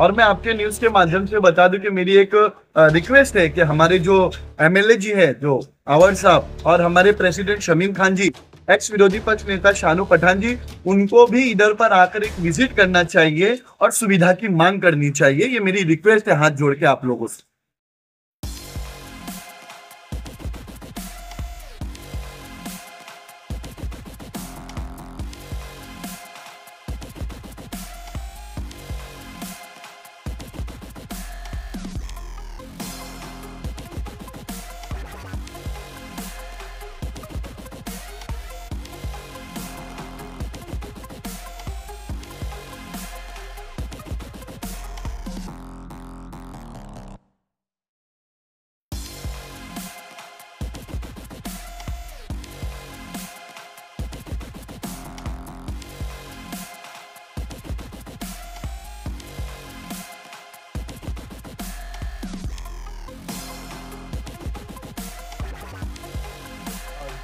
और मैं आपके न्यूज के माध्यम से बता दूं कि मेरी एक रिक्वेस्ट है कि हमारे जो एमएलए जी है जो अवर साहब और हमारे प्रेसिडेंट शमीम खान जी एक्स विरोधी पक्ष नेता शानू पठान जी उनको भी इधर पर आकर एक विजिट करना चाहिए और सुविधा की मांग करनी चाहिए ये मेरी रिक्वेस्ट है हाथ जोड़ के आप लोगों से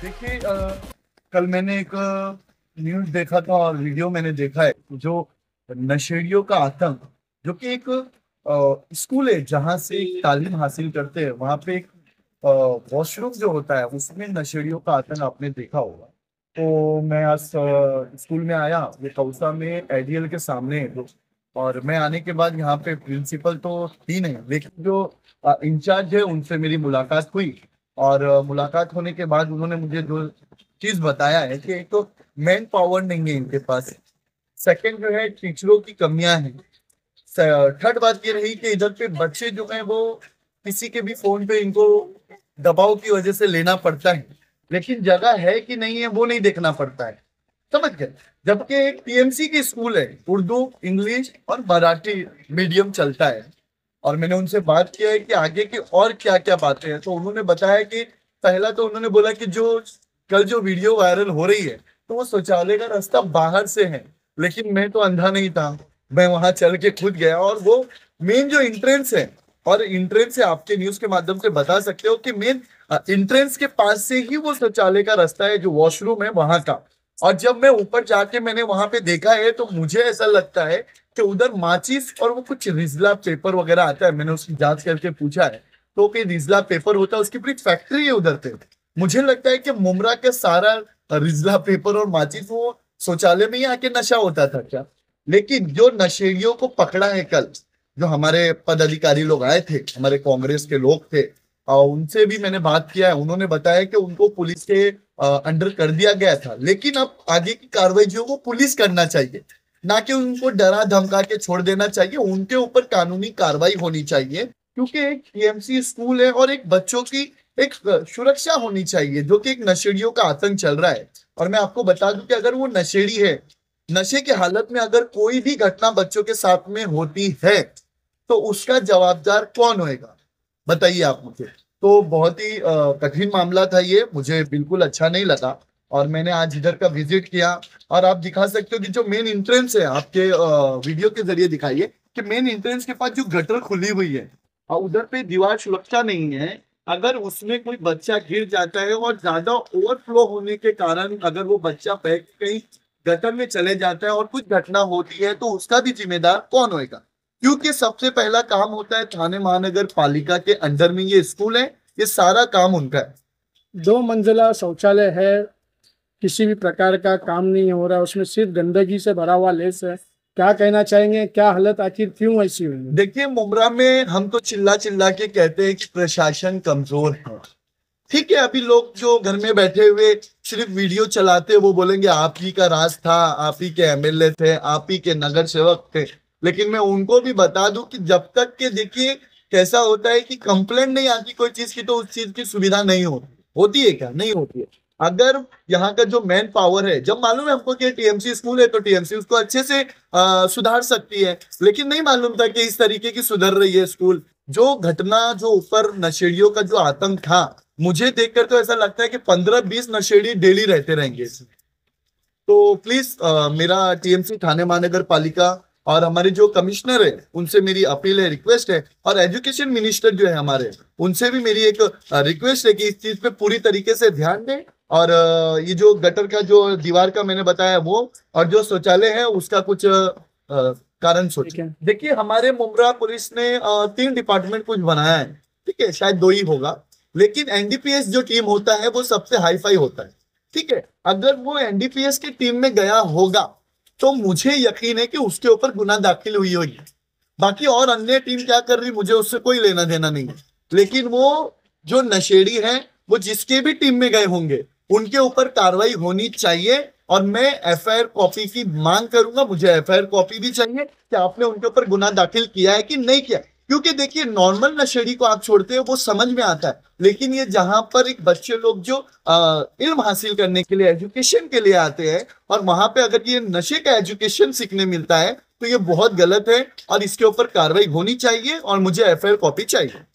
देखिए कल मैंने एक न्यूज देखा था और वीडियो मैंने देखा है जो नशेड़ियों का आतंक जो कि एक स्कूल है जहाँ से तालीम हासिल करते हैं वहाँ पे एक वॉशरूम जो होता है उसमें नशेड़ियों का आतंक आपने देखा होगा तो मैं आज स्कूल में आया ये कौसा में एडीएल के सामने है और मैं आने के बाद यहाँ पे प्रिंसिपल तो थी नहीं लेकिन जो इंचार्ज है उनसे मेरी मुलाकात हुई और मुलाकात होने के बाद उन्होंने मुझे जो चीज बताया है कि एक तो मैन पावर नहीं है इनके पास सेकंड जो है टीचरों की कमियां हैं थर्ड बात ये रही कि इधर पे बच्चे जो हैं वो किसी के भी फोन पे इनको दबाव की वजह से लेना पड़ता है लेकिन जगह है कि नहीं है वो नहीं देखना पड़ता है समझ गए जबकि एक टीएमसी की स्कूल है उर्दू इंग्लिश और मराठी मीडियम चलता है और मैंने उनसे बात किया है कि आगे की और क्या क्या बातें हैं तो उन्होंने बताया कि पहला तो उन्होंने बोला कि जो कल जो वीडियो वायरल हो रही है तो वो शौचालय का रास्ता बाहर से है लेकिन मैं तो अंधा नहीं था मैं वहां चल के खुद गया और वो मेन जो इंट्रेंस है और इंट्रेंस से आपके न्यूज के माध्यम से बता सकते हो कि मेन इंट्रेंस के पास से ही वो शौचालय का रास्ता है जो वॉशरूम है वहां का और जब मैं ऊपर जाके मैंने वहां पे देखा है तो मुझे ऐसा लगता है कि उधर माचिस और वो कुछ रिजला पेपर वगैरह आता है मैंने उसकी जांच करके पूछा है तो कि रिजला पेपर होता है उसकी पूरी फैक्ट्री है उधर पे मुझे लगता है कि मुमरा के सारा रिजला पेपर और माचिस वो शौचालय में ही आके नशा होता था क्या लेकिन जो नशेड़ियों को पकड़ा है कल जो हमारे पदाधिकारी लोग आए थे हमारे कांग्रेस के लोग थे और उनसे भी मैंने बात किया है उन्होंने बताया कि उनको पुलिस के अंडर कर दिया गया था लेकिन अब आगे की कार्रवाई जो वो पुलिस करना चाहिए ना कि उनको डरा धमका के छोड़ देना चाहिए उनके ऊपर कानूनी कार्रवाई होनी चाहिए क्योंकि एक टीएमसी स्कूल है और एक बच्चों की एक सुरक्षा होनी चाहिए जो कि एक नशेड़ियों का आतंक चल रहा है और मैं आपको बता दूं कि अगर वो नशेड़ी है नशे की हालत में अगर कोई भी घटना बच्चों के साथ में होती है तो उसका जवाबदार कौन होएगा बताइए आप मुझे तो बहुत ही कठिन मामला था ये मुझे बिल्कुल अच्छा नहीं लगा और मैंने आज इधर का विजिट किया और आप दिखा सकते हो कि जो मेन इंट्रेंस है आपके वीडियो के जरिए दिखाइए कि मेन इंट्रेंस के पास जो गटर खुली हुई है और उधर पे दीवार सुरक्षा नहीं है अगर उसमें कोई बच्चा गिर जाता है और ज्यादा ओवरफ्लो होने के कारण अगर वो बच्चा बैग कहीं गटर में चले जाता है और कुछ घटना होती है तो उसका भी जिम्मेदार कौन होगा क्योंकि सबसे पहला काम होता है थाने महानगर पालिका के अंडर में ये स्कूल है ये सारा काम उनका है दो मंजिला शौचालय है किसी भी प्रकार का काम नहीं हो रहा है उसमें सिर्फ गंदगी से भरा हुआ लेस है क्या कहना चाहेंगे क्या हालत आखिर क्यों ऐसी हुई देखिए मुमरा में हम तो चिल्ला चिल्ला के कहते हैं कि प्रशासन कमजोर है ठीक है अभी लोग जो घर में बैठे हुए सिर्फ वीडियो चलाते वो बोलेंगे आप ही का राज था आप ही के एमएलए थे आप ही के नगर सेवक थे लेकिन मैं उनको भी बता दूं कि जब तक के देखिए कैसा होता है कि कंप्लेंट नहीं आती कोई चीज की तो उस चीज की सुविधा नहीं होती होती है क्या नहीं होती है अगर यहाँ का जो मैन पावर है जब मालूम है हमको कि टीएमसी स्कूल है तो टीएमसी उसको अच्छे से आ, सुधार सकती है लेकिन नहीं मालूम था कि इस तरीके की सुधर रही है स्कूल जो घटना जो ऊपर नशेड़ियों का जो आतंक था मुझे देखकर तो ऐसा लगता है कि पंद्रह बीस नशेड़ी डेली रहते रहेंगे तो प्लीज आ, मेरा टीएमसी थाने महानगर पालिका और हमारे जो कमिश्नर है उनसे मेरी अपील है रिक्वेस्ट है और एजुकेशन मिनिस्टर जो है हमारे उनसे भी मेरी एक रिक्वेस्ट है कि इस चीज पे पूरी तरीके से ध्यान दें और ये जो गटर का जो दीवार का मैंने बताया वो और जो शौचालय है उसका कुछ कारण सोच देखिए हमारे मुमरा पुलिस ने तीन डिपार्टमेंट कुछ बनाया है ठीक है शायद दो ही होगा लेकिन एनडीपीएस जो टीम होता है वो सबसे हाईफाई होता है ठीक है अगर वो एनडीपीएस की टीम में गया होगा तो मुझे यकीन है कि उसके ऊपर गुना दाखिल हुई होगी बाकी और अन्य टीम क्या कर रही मुझे उससे कोई लेना देना नहीं है लेकिन वो जो नशेड़ी है वो जिसके भी टीम में गए होंगे उनके ऊपर कार्रवाई होनी चाहिए और मैं एफ आई आर कॉपी की मांग करूंगा मुझे एफ आई आर कॉपी भी चाहिए कि आपने उनके ऊपर गुना दाखिल किया है कि नहीं किया क्योंकि देखिए नॉर्मल नशेड़ी को आप छोड़ते हो वो समझ में आता है लेकिन ये जहां पर एक बच्चे लोग जो आ, इल्म हासिल करने के लिए एजुकेशन के लिए आते हैं और वहां पे अगर ये नशे का एजुकेशन सीखने मिलता है तो ये बहुत गलत है और इसके ऊपर कार्रवाई होनी चाहिए और मुझे एफ कॉपी चाहिए